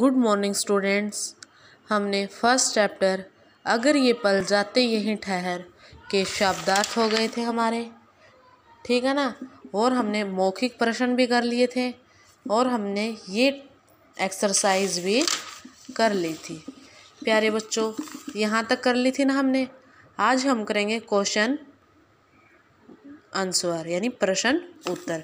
good morning students हमने first chapter अगर ये पल जाते यहीं ठहर के शब्दार्थ हो गए थे हमारे ठीक है ना और हमने मौखिक प्रश्न भी कर लिए थे और हमने ये एक्सरसाइज भी कर ली थी प्यारे बच्चों यहाँ तक कर ली थी ना हमने आज हम करेंगे क्वेश्चन आंसर यानी प्रश्न उत्तर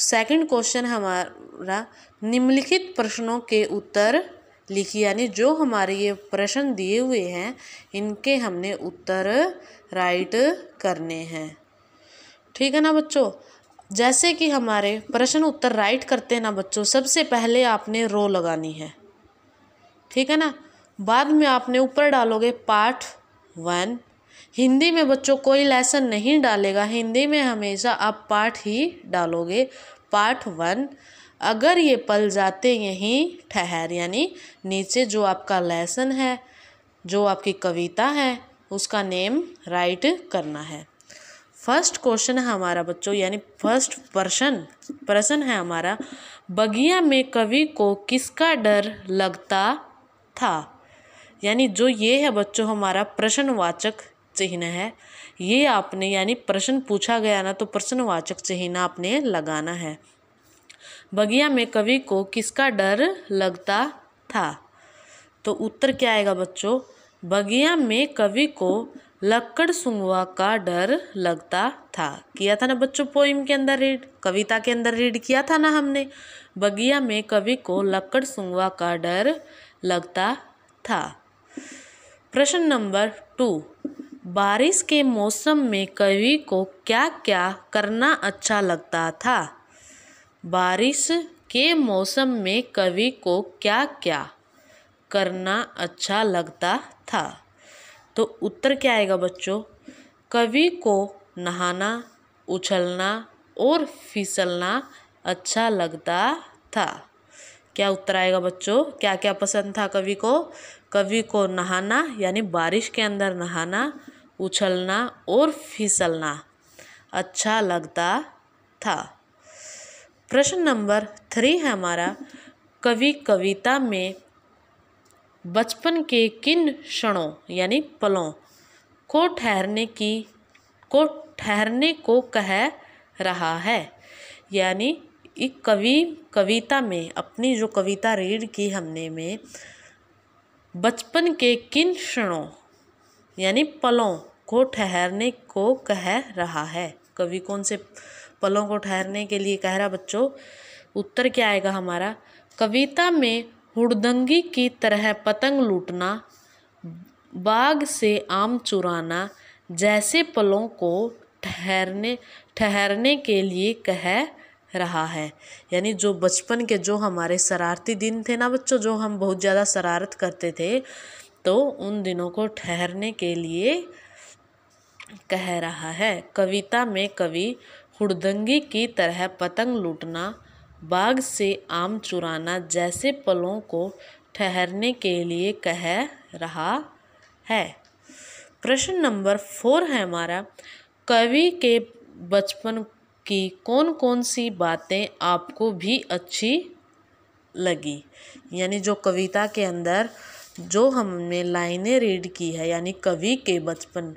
सेकंड क्वेश्चन हमारा निम्नलिखित प्रश्नों के उत्तर लिखिए यानी जो हमारे ये प्रश्न दिए हुए हैं इनके हमने उत्तर राइट करने हैं ठीक है ना बच्चों जैसे कि हमारे प्रश्न उत्तर राइट करते हैं ना बच्चों सबसे पहले आपने रो लगानी है ठीक है ना बाद में आपने ऊपर डालोगे पार्ट वन हिंदी में बच्चों कोई लेसन नहीं डालेगा हिंदी में हमेशा आप पाठ ही डालोगे पाठ वन अगर ये पल जाते यहीं ठहर यानी नीचे जो आपका लेसन है जो आपकी कविता है उसका नेम राइट करना है फर्स्ट क्वेश्चन है हमारा बच्चों यानी फर्स्ट प्रश्न प्रश्न है हमारा बगिया में कवि को किसका डर लगता था यानी जो ये है बच्चों हमारा प्रश्नवाचक चिन्ह है ये आपने यानी प्रश्न पूछा गया ना तो प्रश्नवाचक चिन्ह आपने लगाना है बगिया में कवि को किसका डर लगता था तो उत्तर क्या आएगा बच्चों बगिया में कवि को लक्कड़ सुंगवा का डर लगता था किया था ना बच्चों पोइम के अंदर रीड कविता के अंदर रीड किया था ना हमने बगिया में कवि को लक्कड़ सुंगवा का डर लगता था प्रश्न नंबर टू बारिश के मौसम में कवि को क्या क्या करना अच्छा लगता था बारिश के मौसम में कवि को क्या क्या करना अच्छा लगता था तो उत्तर क्या आएगा बच्चों कवि को नहाना उछलना और फिसलना अच्छा लगता था क्या उत्तर आएगा बच्चों क्या क्या पसंद था कवि को कवि को नहाना यानी बारिश के अंदर नहाना उछलना और फिसलना अच्छा लगता था प्रश्न नंबर थ्री है हमारा कवि कविता में बचपन के किन क्षणों यानी पलों को ठहरने की को ठहरने को कह रहा है यानी एक कवि कविता में अपनी जो कविता रीड की हमने में बचपन के किन क्षणों यानी पलों को ठहरने को कह रहा है कवि कौन से पलों को ठहरने के लिए कह रहा बच्चों उत्तर क्या आएगा हमारा कविता में हुड़दंगी की तरह पतंग लूटना बाग से आम चुराना जैसे पलों को ठहरने ठहरने के लिए कह रहा है यानी जो बचपन के जो हमारे शरारती दिन थे ना बच्चों जो हम बहुत ज़्यादा शरारत करते थे तो उन दिनों को ठहरने के लिए कह रहा है कविता में कवि हुड़दंगी की तरह पतंग लूटना बाग से आम चुराना जैसे पलों को ठहरने के लिए कह रहा है प्रश्न नंबर फोर है हमारा कवि के बचपन की कौन कौन सी बातें आपको भी अच्छी लगी यानी जो कविता के अंदर जो हमने लाइनें रीड की है यानी कवि के बचपन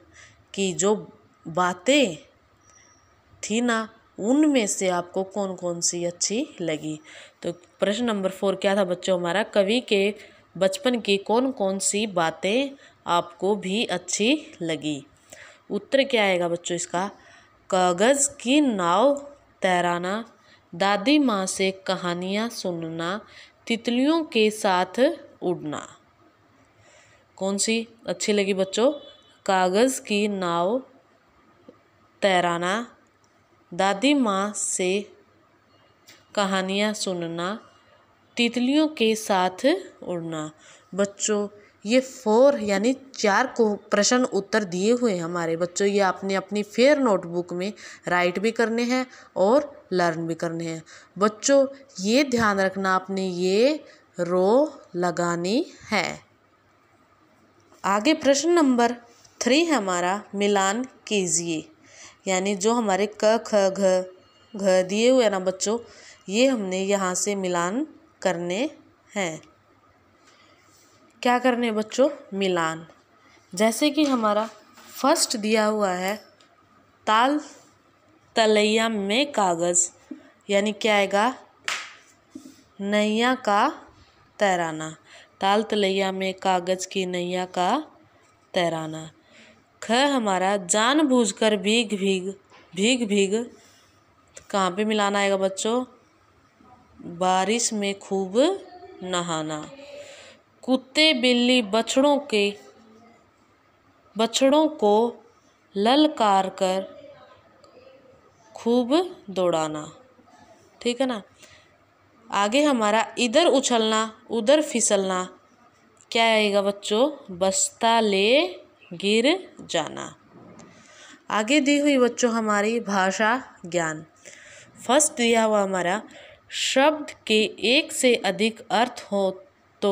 की जो बातें थी ना उनमें से आपको कौन कौन सी अच्छी लगी तो प्रश्न नंबर फोर क्या था बच्चों हमारा कवि के बचपन की कौन कौन सी बातें आपको भी अच्छी लगी उत्तर क्या आएगा बच्चों इसका कागज़ की नाव तैराना दादी माँ से कहानियाँ सुनना तितलियों के साथ उड़ना कौन सी अच्छी लगी बच्चों कागज़ की नाव तैराना दादी माँ से कहानियाँ सुनना तितलियों के साथ उड़ना बच्चों ये फोर यानी चार को प्रश्न उत्तर दिए हुए हैं हमारे बच्चों ये आपने अपनी फेयर नोटबुक में राइट भी करने हैं और लर्न भी करने हैं बच्चों ये ध्यान रखना आपने ये रो लगानी है आगे प्रश्न नंबर थ्री हमारा मिलान कीजिए यानी जो हमारे क ख घ घ दिए हुए ना बच्चों ये हमने यहाँ से मिलान करने हैं क्या करने बच्चों मिलान जैसे कि हमारा फर्स्ट दिया हुआ है ताल तलैया में कागज़ यानी क्या आएगा नैया का तैराना ताल तलैया में कागज़ की नैया का तैराना ख हमारा जानबूझकर भीग भीग भीग भीग तो कहाँ पे मिलाना आएगा बच्चों बारिश में खूब नहाना कुत्ते बिल्ली बछड़ों के बछड़ों को ललकार कर खूब दौड़ाना ठीक है ना आगे हमारा इधर उछलना उधर फिसलना क्या आएगा बच्चों बस्ता ले गिर जाना आगे दी हुई बच्चों हमारी भाषा ज्ञान फर्स्ट दिया हुआ हमारा शब्द के एक से अधिक अर्थ हो तो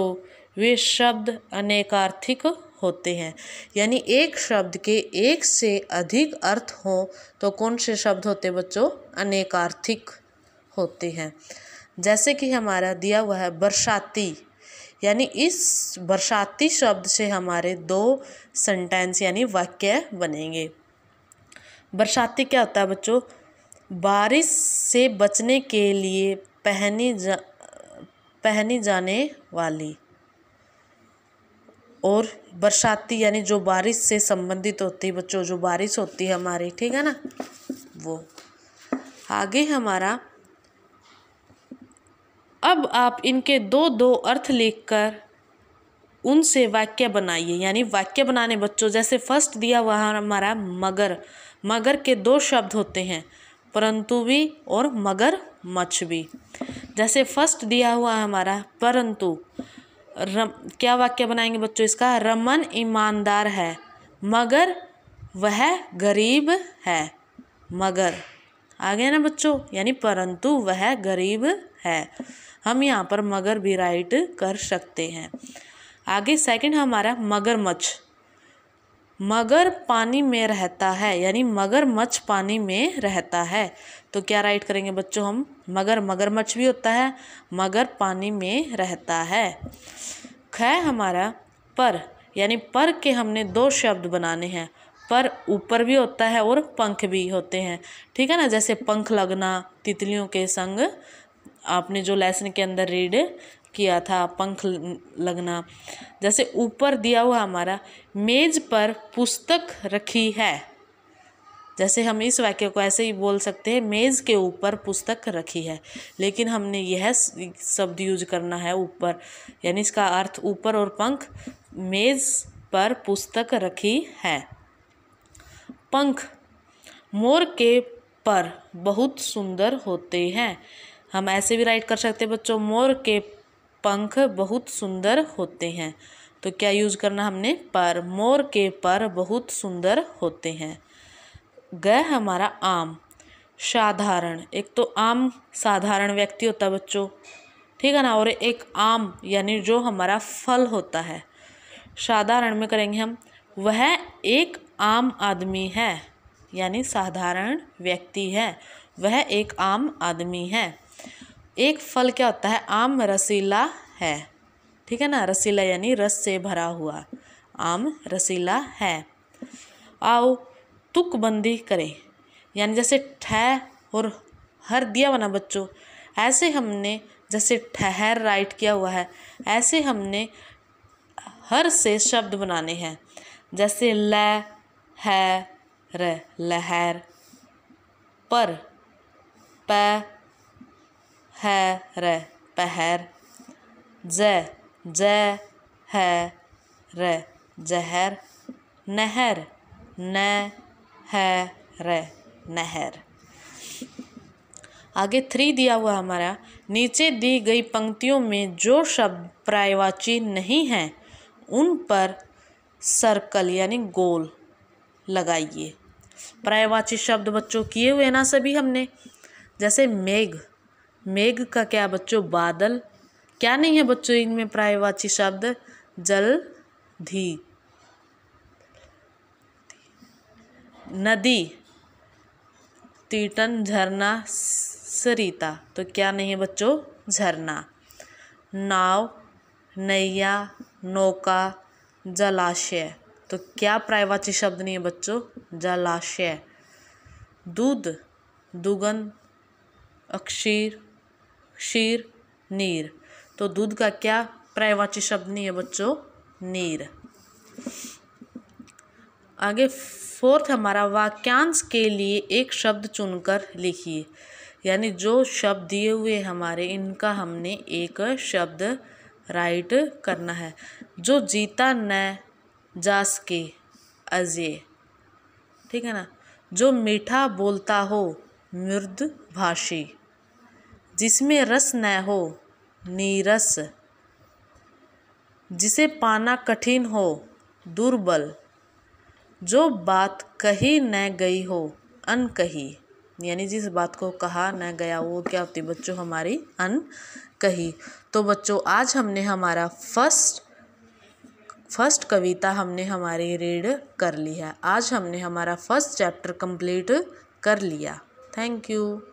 वे शब्द अनेकार्थिक होते हैं यानी एक शब्द के एक से अधिक अर्थ हो तो कौन से शब्द होते बच्चों अनेकार्थिक होते हैं जैसे कि हमारा दिया हुआ है बरसाती यानी इस बरसाती शब्द से हमारे दो सेंटेंस यानी वाक्य बनेंगे बरसाती क्या होता है बच्चों बारिश से बचने के लिए पहनी जा पहनी जाने वाली और बरसाती यानी जो बारिश से संबंधित होती है बच्चों जो बारिश होती है हमारी ठीक है ना वो आगे हमारा अब आप इनके दो दो अर्थ लिखकर उनसे वाक्य बनाइए यानी वाक्य बनाने बच्चों जैसे फर्स्ट दिया हुआ हमारा मगर मगर के दो शब्द होते हैं परंतु भी और मगर मच्छ भी जैसे फर्स्ट दिया हुआ हमारा परंतु रम क्या वाक्य बनाएंगे बच्चों इसका रमन ईमानदार है मगर वह गरीब है मगर आ गया ना बच्चों यानी परंतु वह गरीब है हम यहाँ पर मगर भी राइट कर सकते हैं आगे सेकंड हमारा मगरमच्छ मगर पानी में रहता है यानी मगरमच्छ पानी में रहता है तो क्या राइट करेंगे बच्चों हम मगर मगरमच्छ भी होता है मगर पानी में रहता है ख हमारा पर यानी पर के हमने दो शब्द बनाने हैं पर ऊपर भी होता है और पंख भी होते हैं ठीक है ना जैसे पंख लगना तितलियों के संग आपने जो लेसन के अंदर रीड किया था पंख लगना जैसे ऊपर दिया हुआ हमारा मेज पर पुस्तक रखी है जैसे हम इस वाक्य को ऐसे ही बोल सकते हैं मेज़ के ऊपर पुस्तक रखी है लेकिन हमने यह शब्द यूज करना है ऊपर यानी इसका अर्थ ऊपर और पंख मेज़ पर पुस्तक रखी है पंख मोर के पर बहुत सुंदर होते हैं हम ऐसे भी राइट कर सकते हैं बच्चों मोर के पंख बहुत सुंदर होते हैं तो क्या यूज़ करना हमने पर मोर के पर बहुत सुंदर होते हैं ग हमारा आम साधारण एक तो आम साधारण व्यक्ति होता है बच्चों ठीक है ना और एक आम यानी जो हमारा फल होता है साधारण में करेंगे हम वह एक आम आदमी है यानी साधारण व्यक्ति है वह एक आम आदमी है एक फल क्या होता है आम रसीला है ठीक है ना रसीला यानी रस से भरा हुआ आम रसीला है आओ तुकबंदी करें यानी जैसे ठह और हर दिया बना बच्चों ऐसे हमने जैसे ठहर राइट किया हुआ है ऐसे हमने हर से शब्द बनाने हैं जैसे ल है र लहर पर प है र पहर ज ज है र जहर नहर न है र नहर आगे थ्री दिया हुआ हमारा नीचे दी गई पंक्तियों में जो शब्द प्रायवाची नहीं हैं उन पर सर्कल यानी गोल लगाइए प्रायवाची शब्द बच्चों किए हुए ना सभी हमने जैसे मेघ मेघ का क्या बच्चों बादल क्या नहीं है बच्चों इनमें प्रायवाची शब्द जल धी नदी तीटन झरना सरिता तो क्या नहीं है बच्चों झरना नाव नैया नौका जलाशय तो क्या प्रायवाची शब्द नहीं है बच्चों जलाशय दूध दुगन अक्षीर क्षीर नीर तो दूध का क्या प्रायवाची शब्द नहीं है बच्चों नीर आगे फोर्थ हमारा वाक्यांश के लिए एक शब्द चुनकर लिखिए यानी जो शब्द दिए हुए हमारे इनका हमने एक शब्द राइट करना है जो जीता न जास के अजय ठीक है ना जो मीठा बोलता हो मृद भाषी जिसमें रस न हो नीरस जिसे पाना कठिन हो दुर्बल जो बात कही न गई हो अनकही यानी जिस बात को कहा न गया वो क्या होती बच्चों हमारी अन कही तो बच्चों आज हमने हमारा फर्स्ट फर्स्ट कविता हमने हमारी रीड कर ली है आज हमने हमारा फर्स्ट चैप्टर कंप्लीट कर लिया थैंक यू